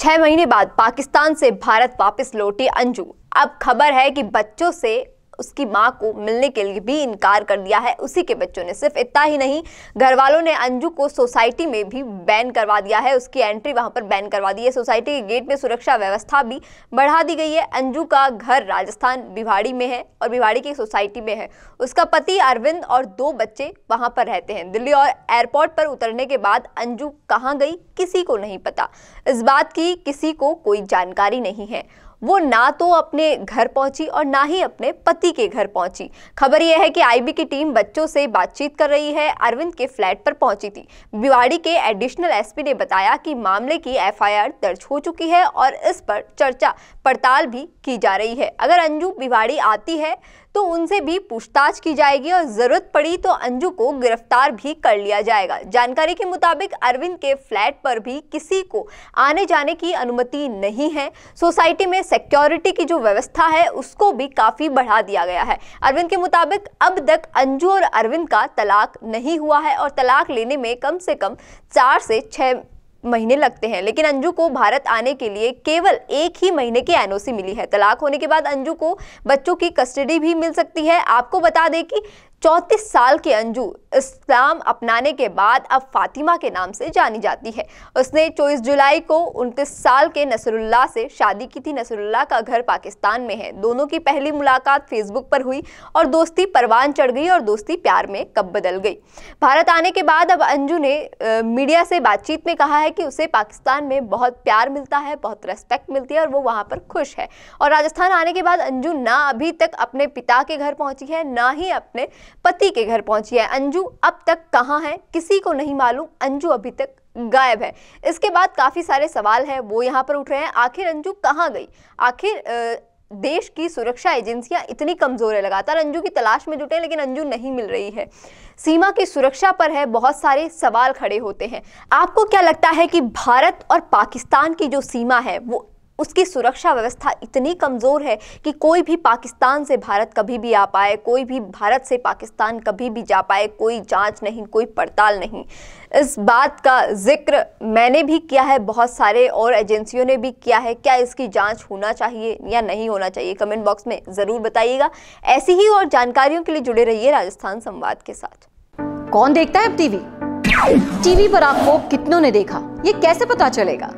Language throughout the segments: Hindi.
छह महीने बाद पाकिस्तान से भारत वापस लौटी अंजू अब खबर है कि बच्चों से उसकी माँ को मिलने के लिए भी इनकार कर दिया है उसी के बच्चों ने सिर्फ इतना ही नहीं घर वालों ने अंजू को सोसाइटी में भी बैन करवा दिया है उसकी एंट्री वहां पर बैन करवा दी है सोसाइटी के गेट में सुरक्षा व्यवस्था भी बढ़ा दी गई है अंजू का घर राजस्थान भिवाड़ी में है और भिवाड़ी की सोसाइटी में है उसका पति अरविंद और दो बच्चे वहां पर रहते हैं दिल्ली और एयरपोर्ट पर उतरने के बाद अंजू कहाँ गई किसी को नहीं पता इस बात की किसी को कोई जानकारी नहीं है वो ना तो अपने घर पहुंची और ना ही अपने पति के घर पहुंची खबर यह है कि आईबी की टीम बच्चों से बातचीत कर रही है अरविंद के फ्लैट पर पहुंची थी बिवाड़ी के एडिशनल एसपी ने बताया कि मामले की एफआईआर दर्ज हो चुकी है और इस पर चर्चा पड़ताल भी की जा रही है अगर अंजू बिवाड़ी आती है तो उनसे भी पूछताछ की जाएगी और जरूरत पड़ी तो अंजू को गिरफ्तार भी कर लिया जाएगा जानकारी के मुताबिक अरविंद के फ्लैट पर भी किसी को आने जाने की अनुमति नहीं है सोसाइटी में सिक्योरिटी की जो व्यवस्था है उसको भी काफ़ी बढ़ा दिया गया है अरविंद के मुताबिक अब तक अंजू और अरविंद का तलाक नहीं हुआ है और तलाक लेने में कम से कम चार से छह महीने लगते हैं लेकिन अंजू को भारत आने के लिए केवल एक ही महीने की एनओसी मिली है तलाक होने के बाद अंजू को बच्चों की कस्टडी भी मिल सकती है आपको बता दें कि चौंतीस साल के अंजू इस्लाम अपनाने के बाद अब फातिमा के नाम से जानी जाती है उसने 24 जुलाई को उनतीस साल के नसरुल्ला से शादी की थी नसरुल्ला का घर पाकिस्तान में है दोनों की पहली मुलाकात फेसबुक पर हुई और दोस्ती परवान चढ़ गई और दोस्ती प्यार में कब बदल गई भारत आने के बाद अब अंजू ने आ, मीडिया से बातचीत में कहा है कि उसे पाकिस्तान में बहुत प्यार मिलता है बहुत रेस्पेक्ट मिलती है और वो वहाँ पर खुश है और राजस्थान आने के बाद अंजू ना अभी तक अपने पिता के घर पहुँची है ना ही अपने पति के घर पहुंची है अंजू अब तक कहाँ है किसी को नहीं मालूम अंजू अभी तक गायब है इसके बाद काफ़ी सारे सवाल हैं वो यहाँ पर उठ रहे हैं आखिर अंजू कहाँ गई आखिर देश की सुरक्षा एजेंसियां इतनी कमज़ोर है लगातार अंजू की तलाश में जुटे लेकिन अंजू नहीं मिल रही है सीमा की सुरक्षा पर है बहुत सारे सवाल खड़े होते हैं आपको क्या लगता है कि भारत और पाकिस्तान की जो सीमा है वो उसकी सुरक्षा व्यवस्था इतनी कमज़ोर है कि कोई भी पाकिस्तान से भारत कभी भी आ पाए कोई भी भारत से पाकिस्तान कभी भी जा पाए कोई जांच नहीं कोई पड़ताल नहीं इस बात का जिक्र मैंने भी किया है बहुत सारे और एजेंसियों ने भी किया है क्या इसकी जांच होना चाहिए या नहीं होना चाहिए कमेंट बॉक्स में ज़रूर बताइएगा ऐसी ही और जानकारियों के लिए जुड़े रहिए राजस्थान संवाद के साथ कौन देखता है अब टीवी टीवी पर आपको कितनों ने देखा ये कैसे पता चलेगा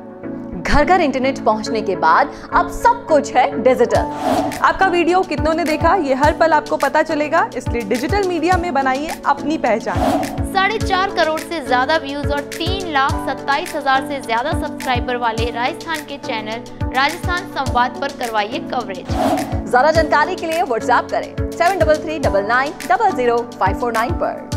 घर घर इंटरनेट पहुंचने के बाद अब सब कुछ है डिजिटल आपका वीडियो कितनों ने देखा ये हर पल आपको पता चलेगा इसलिए डिजिटल मीडिया में बनाइए अपनी पहचान साढ़े चार करोड़ से ज्यादा व्यूज और तीन लाख सत्ताईस हजार ऐसी ज्यादा सब्सक्राइबर वाले राजस्थान के चैनल राजस्थान संवाद आरोप करवाइए कवरेज ज्यादा जानकारी के लिए व्हाट्सएप करें seven double three double nine double zero five four nine आरोप